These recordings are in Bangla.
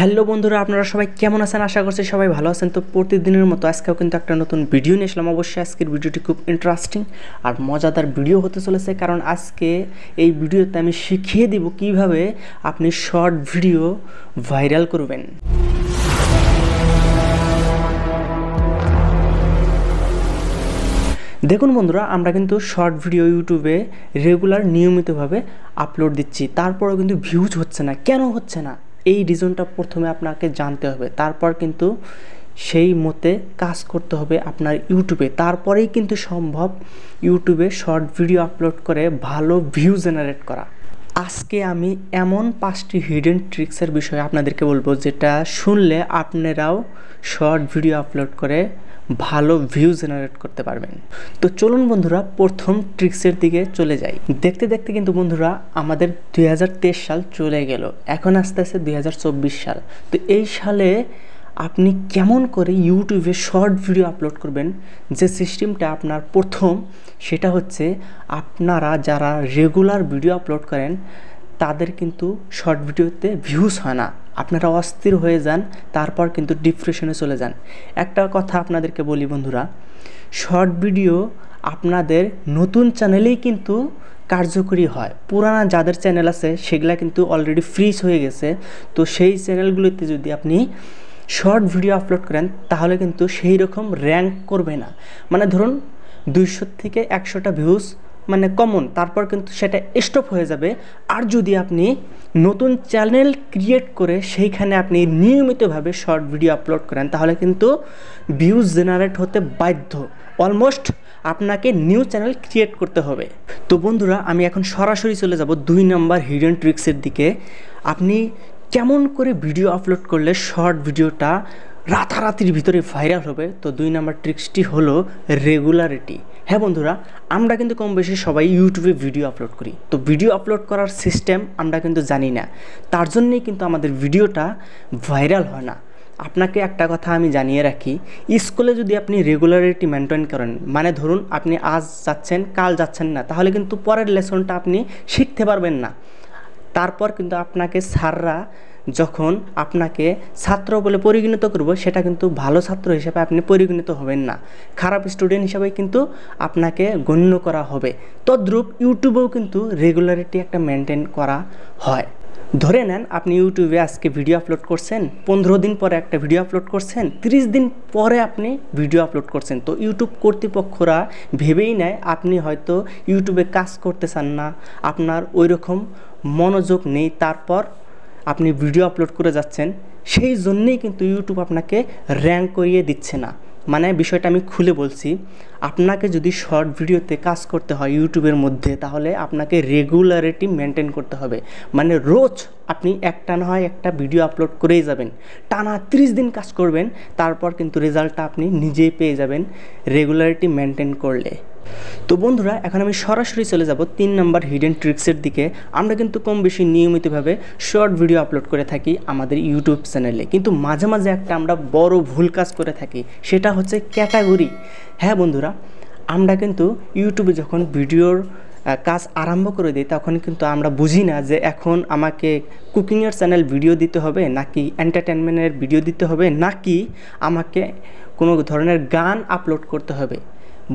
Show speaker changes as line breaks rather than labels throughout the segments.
হ্যালো বন্ধুরা আপনারা সবাই কেমন আছেন আশা করছি সবাই ভালো আছেন তো প্রতিদিনের মতো আজকেও কিন্তু একটা নতুন ভিডিও নিয়ে এসলাম অবশ্যই আজকের ভিডিওটি খুব ইন্টারেস্টিং আর মজাদার ভিডিও হতে চলেছে কারণ আজকে এই ভিডিওতে আমি শিখিয়ে দিব কিভাবে আপনি শর্ট ভিডিও ভাইরাল করবেন দেখুন বন্ধুরা আমরা কিন্তু শর্ট ভিডিও ইউটিউবে রেগুলার নিয়মিতভাবে আপলোড দিচ্ছি তারপরেও কিন্তু ভিউজ হচ্ছে না কেন হচ্ছে না এই রিজনটা প্রথমে আপনাকে জানতে হবে তারপর কিন্তু সেই মতে কাজ করতে হবে আপনার ইউটিউবে তারপরেই কিন্তু সম্ভব ইউটিউবে শর্ট ভিডিও আপলোড করে ভালো ভিউ জেনারেট করা আজকে আমি এমন পাঁচটি হিডেন ট্রিক্সের বিষয়ে আপনাদেরকে বলবো যেটা শুনলে আপনারাও শর্ট ভিডিও আপলোড করে ভালো ভিউ জেনারেট করতে পারবেন তো চলুন বন্ধুরা প্রথম ট্রিক্সের দিকে চলে যাই দেখতে দেখতে কিন্তু বন্ধুরা আমাদের দুই সাল চলে গেল এখন আস্তে আস্তে দুই সাল তো এই সালে আপনি কেমন করে ইউটিউবে শর্ট ভিডিও আপলোড করবেন যে সিস্টেমটা আপনার প্রথম সেটা হচ্ছে আপনারা যারা রেগুলার ভিডিও আপলোড করেন তাদের কিন্তু শর্ট ভিডিওতে ভিউজ হয় না আপনারা অস্থির হয়ে যান তারপর কিন্তু ডিপ্রেশনে চলে যান একটা কথা আপনাদেরকে বলি বন্ধুরা শর্ট ভিডিও আপনাদের নতুন চ্যানেলেই কিন্তু কার্যকরী হয় পুরানা যাদের চ্যানেল আছে সেগুলা কিন্তু অলরেডি ফ্রিজ হয়ে গেছে তো সেই চ্যানেলগুলিতে যদি আপনি শর্ট ভিডিও আপলোড করেন তাহলে কিন্তু সেই রকম র্যাঙ্ক করবে না মানে ধরুন দুইশো থেকে একশোটা ভিউজ মানে কমন তারপর কিন্তু সেটা স্টপ হয়ে যাবে আর যদি আপনি নতুন চ্যানেল ক্রিয়েট করে সেইখানে আপনি নিয়মিতভাবে শর্ট ভিডিও আপলোড করেন তাহলে কিন্তু ভিউজ জেনারেট হতে বাধ্য অলমোস্ট আপনাকে নিউ চ্যানেল ক্রিয়েট করতে হবে তো বন্ধুরা আমি এখন সরাসরি চলে যাব দুই নম্বর হিডেন ট্রিক্সের দিকে আপনি কেমন করে ভিডিও আপলোড করলে শর্ট ভিডিওটা রাতারাতির ভিতরে ভাইরাল হবে তো দুই নাম্বার ট্রিক্সটি হলো রেগুলারিটি হ্যাঁ বন্ধুরা আমরা কিন্তু কম বেশি সবাই ইউটিউবে ভিডিও আপলোড করি তো ভিডিও আপলোড করার সিস্টেম আমরা কিন্তু জানি না তার জন্যেই কিন্তু আমাদের ভিডিওটা ভাইরাল হয় না আপনাকে একটা কথা আমি জানিয়ে রাখি স্কুলে যদি আপনি রেগুলারিটি মেনটেন করেন মানে ধরুন আপনি আজ যাচ্ছেন কাল যাচ্ছেন না তাহলে কিন্তু পরের লেসনটা আপনি শিখতে পারবেন না তারপর কিন্তু আপনাকে স্যাররা যখন আপনাকে ছাত্র বলে পরিগণিত করব সেটা কিন্তু ভালো ছাত্র হিসেবে আপনি পরিগণিত হবেন না খারাপ স্টুডেন্ট হিসেবে কিন্তু আপনাকে গণ্য করা হবে তদ্রূপ ইউটিউবেও কিন্তু রেগুলারিটি একটা মেনটেন করা হয় ধরে নেন আপনি ইউটিউবে আজকে ভিডিও আপলোড করছেন পনেরো দিন পরে একটা ভিডিও আপলোড করছেন তিরিশ দিন পরে আপনি ভিডিও আপলোড করছেন তো ইউটিউব কর্তৃপক্ষরা ভেবেই নেয় আপনি হয়তো ইউটিউবে কাজ করতে চান না আপনার ওই রকম মনোযোগ নেই তারপর আপনি ভিডিও আপলোড করে যাচ্ছেন সেই জন্যেই কিন্তু ইউটিউব আপনাকে র্যাঙ্ক করিয়ে দিচ্ছে না মানে বিষয়টা আমি খুলে বলছি আপনাকে যদি শর্ট ভিডিওতে কাজ করতে হয় ইউটিউবের মধ্যে তাহলে আপনাকে রেগুলারিটি মেনটেন করতে হবে মানে রোজ আপনি একটা না হয় একটা ভিডিও আপলোড করেই যাবেন টানা ত্রিশ দিন কাজ করবেন তারপর কিন্তু রেজাল্টটা আপনি নিজেই পেয়ে যাবেন রেগুলারিটি মেনটেন করলে তো বন্ধুরা এখন আমি সরাসরি চলে যাব তিন নাম্বার হিডেন ট্রিক্সের দিকে আমরা কিন্তু কম বেশি নিয়মিতভাবে শর্ট ভিডিও আপলোড করে থাকি আমাদের ইউটিউব চ্যানেলে কিন্তু মাঝে মাঝে একটা আমরা বড় ভুল কাজ করে থাকি সেটা হচ্ছে ক্যাটাগরি হ্যাঁ বন্ধুরা আমরা কিন্তু ইউটিউবে যখন ভিডিওর কাজ আরম্ভ করে দিই তখন কিন্তু আমরা বুঝি না যে এখন আমাকে কুকিংয়ের চ্যানেল ভিডিও দিতে হবে নাকি এন্টারটেনমেন্টের ভিডিও দিতে হবে নাকি আমাকে কোনো ধরনের গান আপলোড করতে হবে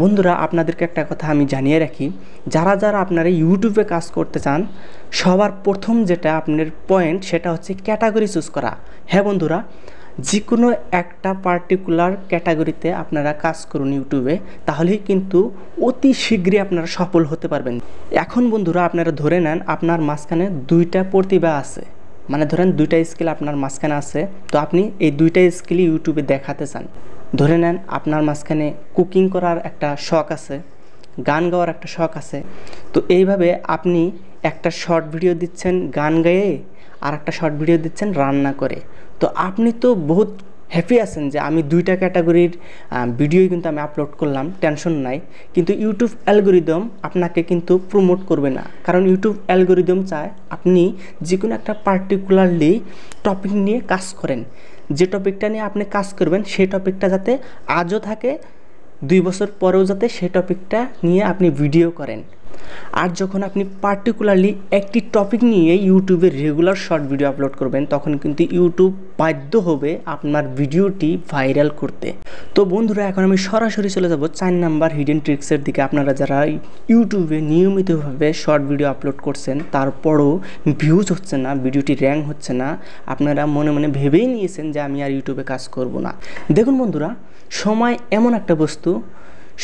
বন্ধুরা আপনাদেরকে একটা কথা আমি জানিয়ে রাখি যারা যারা আপনারা ইউটিউবে কাজ করতে চান সবার প্রথম যেটা আপনার পয়েন্ট সেটা হচ্ছে ক্যাটাগরি চুজ করা হ্যাঁ বন্ধুরা যে কোনো একটা পার্টিকুলার ক্যাটাগরিতে আপনারা কাজ করুন ইউটিউবে তাহলেই কিন্তু অতি শীঘ্রই আপনারা সফল হতে পারবেন এখন বন্ধুরা আপনারা ধরে নেন আপনার মাঝখানে দুইটা প্রতিভা আছে মানে ধরেন দুইটা স্কিল আপনার মাঝখানে আছে তো আপনি এই দুইটা স্কিলই ইউটিউবে দেখাতে চান ধরে নেন আপনার মাঝখানে কুকিং করার একটা শখ আছে গান গাওয়ার একটা শখ আছে তো এইভাবে আপনি একটা শর্ট ভিডিও দিচ্ছেন গান গায়ে আর একটা শর্ট ভিডিও দিচ্ছেন রান্না করে তো আপনি তো বহুত হ্যাপি আছেন যে আমি দুইটা ক্যাটাগরির ভিডিওই কিন্তু আমি আপলোড করলাম টেনশন নাই কিন্তু ইউটিউব অ্যালগোরিদম আপনাকে কিন্তু প্রমোট করবে না কারণ ইউটিউব অ্যালগোরিদম চায় আপনি যে কোনো একটা পার্টিকুলারলি টপিক নিয়ে কাজ করেন যে টপিকটা নিয়ে আপনি কাজ করবেন সেই টপিকটা যাতে আজও থাকে দুই বছর পরেও যাতে সেই টপিকটা নিয়ে আপনি ভিডিও করেন আর যখন আপনি পার্টিকুলারলি একটি টপিক নিয়ে ইউটিউবে রেগুলার শর্ট ভিডিও আপলোড করবেন তখন কিন্তু ইউটিউব বাধ্য হবে আপনার ভিডিওটি ভাইরাল করতে তো বন্ধুরা এখন আমি সরাসরি চলে যাব চার নাম্বার হিডেন ট্রিক্সের দিকে আপনারা যারা ইউটিউবে নিয়মিতভাবে শর্ট ভিডিও আপলোড করছেন তারপরও ভিউজ হচ্ছে না ভিডিওটি র্যাঙ্ক হচ্ছে না আপনারা মনে মনে ভেবেই নিয়েছেন যে আমি আর ইউটিউবে কাজ করব না দেখুন বন্ধুরা সময় এমন একটা বস্তু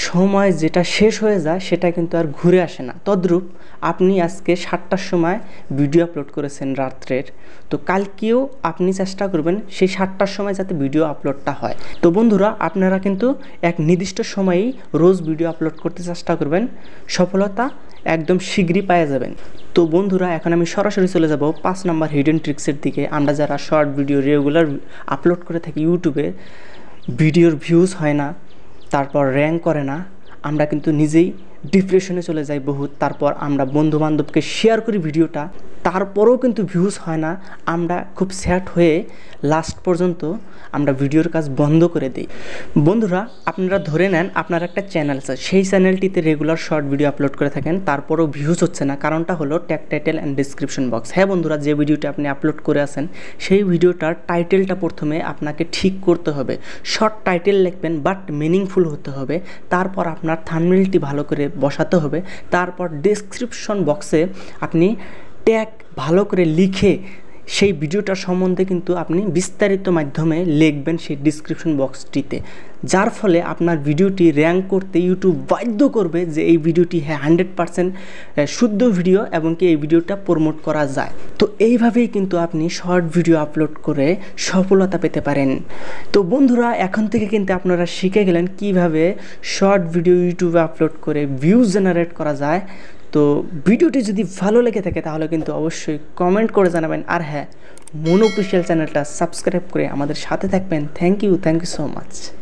সময় যেটা শেষ হয়ে যায় সেটা কিন্তু আর ঘুরে আসে না তদ্রূপ আপনি আজকে সাতটার সময় ভিডিও আপলোড করেছেন রাত্রের তো কালকেও আপনি চেষ্টা করবেন সেই সাতটার সময় যাতে ভিডিও আপলোডটা হয় তো বন্ধুরা আপনারা কিন্তু এক নির্দিষ্ট সময়েই রোজ ভিডিও আপলোড করতে চেষ্টা করবেন সফলতা একদম শীঘ্রই পাওয়া যাবেন তো বন্ধুরা এখন আমি সরাসরি চলে যাব পাঁচ নাম্বার হিডেন ট্রিক্সের দিকে আমরা যারা শর্ট ভিডিও রেগুলার আপলোড করে থাকি ইউটিউবে ভিডিওর ভিউজ হয় না তারপর র্যাঙ্ক করে না আমরা কিন্তু নিজেই ডিপ্রেশনে চলে যাই বহুত তারপর আমরা বন্ধুবান্ধবকে শেয়ার করি ভিডিওটা তারপরেও কিন্তু ভিউজ হয় না আমরা খুব স্যাট হয়ে লাস্ট পর্যন্ত আমরা ভিডিওর কাজ বন্ধ করে দিই বন্ধুরা আপনারা ধরে নেন আপনার একটা চ্যানেল আছে সেই চ্যানেলটিতে রেগুলার শর্ট ভিডিও আপলোড করে থাকেন তারপরেও ভিউজ হচ্ছে না কারণটা হলো tag title and description box হ্যাঁ বন্ধুরা যে ভিডিওটি আপনি আপলোড করে আসেন সেই ভিডিওটার টাইটেলটা প্রথমে আপনাকে ঠিক করতে হবে শর্ট টাইটেল লিখবেন বাট মিনিংফুল হতে হবে তারপর আপনার থানমিলটি ভালো করে বসাতে হবে তারপর ডিসক্রিপশন বক্সে আপনি ট্যাগ ভালো করে লিখে সেই ভিডিওটার সম্বন্ধে কিন্তু আপনি বিস্তারিত মাধ্যমে লিখবেন সেই ডিসক্রিপশন বক্সটিতে যার ফলে আপনার ভিডিওটি র্যাঙ্ক করতে ইউটিউব বাধ্য করবে যে এই ভিডিওটি হ্যাঁ হান্ড্রেড পারসেন্ট শুদ্ধ ভিডিও এবং কি এই ভিডিওটা প্রমোট করা যায় তো এইভাবেই কিন্তু আপনি শর্ট ভিডিও আপলোড করে সফলতা পেতে পারেন তো বন্ধুরা এখন থেকে কিন্তু আপনারা শিখে গেলেন কিভাবে শর্ট ভিডিও ইউটিউবে আপলোড করে ভিউজ জেনারেট করা যায় তো ভিডিওটি যদি ভালো লেগে থাকে তাহলে কিন্তু অবশ্যই কমেন্ট করে জানাবেন আর হ্যাঁ মনোপিশিয়াল চ্যানেলটা সাবস্ক্রাইব করে আমাদের সাথে থাকবেন thank you thank you so much